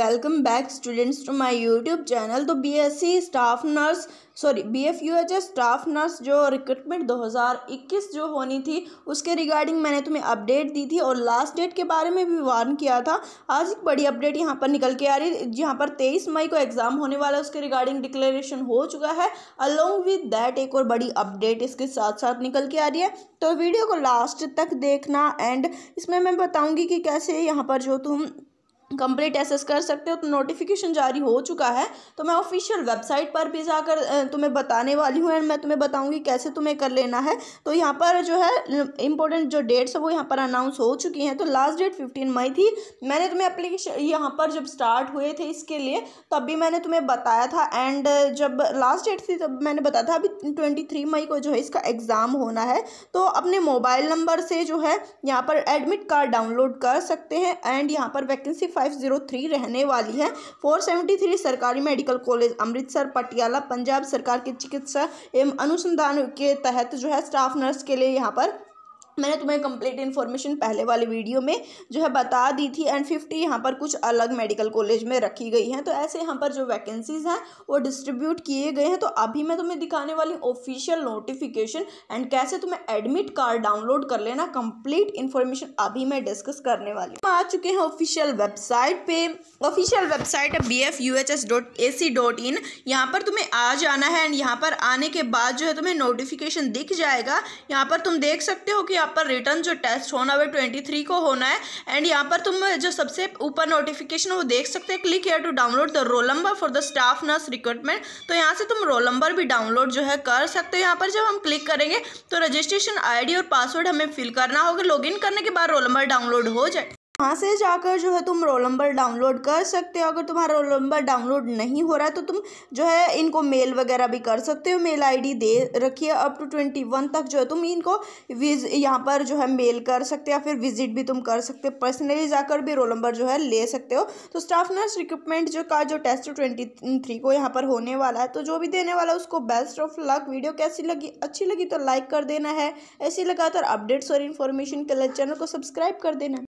welcome back students to my YouTube channel तो BSc staff nurse sorry B F U H staff nurse जो recruitment 2021 जो होनी थी उसके रिगार्डिंग मैंने तुम्हें अपडेट दी थी और लास्ट डेट के बारे में भी वार्न किया था आज एक बड़ी अपडेट यहाँ पर निकल के आ रही है यहाँ पर तेईस मई को एग्ज़ाम होने वाला है उसके रिगार्डिंग डिक्लेरेशन हो चुका है अलोंग विद दैट एक और बड़ी अपडेट इसके साथ साथ निकल के आ रही है तो वीडियो को लास्ट तक देखना एंड इसमें मैं बताऊँगी कि कैसे यहाँ पर जो तुम कंप्लीट एसेस कर सकते हो तो नोटिफिकेशन जारी हो चुका है तो मैं ऑफिशियल वेबसाइट पर भी जाकर तुम्हें बताने वाली हूँ एंड मैं तुम्हें बताऊँगी कैसे तुम्हें कर लेना है तो यहाँ पर जो है इंपॉर्टेंट जो डेट्स है वो यहाँ पर अनाउंस हो चुकी हैं तो लास्ट डेट फिफ्टीन मई थी मैंने तुम्हें अप्लीकेशन यहाँ पर जब स्टार्ट हुए थे इसके लिए तब भी मैंने तुम्हें बताया था एंड जब लास्ट डेट थी तब मैंने बताया था अभी ट्वेंटी थ्री मई को जो है इसका एग्ज़ाम होना है तो अपने मोबाइल नंबर से जो है यहाँ पर एडमिट कार्ड डाउनलोड कर सकते हैं एंड यहाँ पर वैकेंसी फाइव जीरो थ्री रहने वाली है फोर सेवेंटी थ्री सरकारी मेडिकल कॉलेज अमृतसर पटियाला पंजाब सरकार के चिकित्सा एवं अनुसंधान के तहत जो है स्टाफ नर्स के लिए यहाँ पर मैंने तुम्हें कंप्लीट इन्फॉर्मेशन पहले वाले वीडियो में जो है बता दी थी एंड फिफ्टी यहाँ पर कुछ अलग मेडिकल कॉलेज में रखी गई हैं तो ऐसे यहाँ पर जो वैकेंसीज़ हैं वो डिस्ट्रीब्यूट किए गए हैं तो अभी मैं तुम्हें दिखाने वाली ऑफिशियल नोटिफिकेशन एंड कैसे तुम्हें एडमिट कार्ड डाउनलोड कर लेना कम्प्लीट इन्फॉर्मेशन अभी मैं डिस्कस करने वाली हूँ आ चुके हैं ऑफिशियल वेबसाइट पे ऑफिशियल वेबसाइट है B F U H S dot A C dot in यहाँ पर तुम्हें आ जाना है एंड यहाँ पर आने के बाद जो है तुम्हें नोटिफिकेशन दिख जाएगा यहाँ पर तुम देख सकते हो कि आप यहाँ पर रिटर्न जो टेस्ट होना है ट्वेंटी थ्री को होना है एंड यहाँ पर तुम जो सबसे ऊपर नोटिफिकेशन वो देख सकते हैं click here to download the roll number for the staff nurse recruitment तो यहाँ से तुम रोल नंबर भी डाउनलोड जो है कर सकते हो यहाँ पर जब हम क्लिक करेंगे तो रजिस्ट्रेशन आई और पासवर्ड हमें फिल करना होगा लॉग करने के बाद रोल नंबर डाउनलोड हो जाए वहाँ से जाकर जो है तुम रोल नंबर डाउनलोड कर सकते हो अगर तुम्हारा रोल नंबर डाउनलोड नहीं हो रहा है तो तुम जो है इनको मेल वगैरह भी कर सकते हो मेल आईडी दे रखिए अप टू ट्वेंटी वन तक जो है तुम इनको विज यहाँ पर जो है मेल कर सकते हो या फिर विजिट भी तुम कर सकते हो पर्सनली जाकर भी रोल नंबर जो है ले सकते हो तो स्टाफ नर्स रिक्रूटमेंट जो का जो टेस्ट ट्वेंटी थ्री को यहाँ पर होने वाला है तो जो भी देने वाला है उसको बेस्ट ऑफ लक वीडियो कैसी लगी अच्छी लगी तो लाइक कर देना है ऐसी लगातार अपडेट्स और इन्फॉर्मेशन के लिए चैनल को सब्सक्राइब कर देना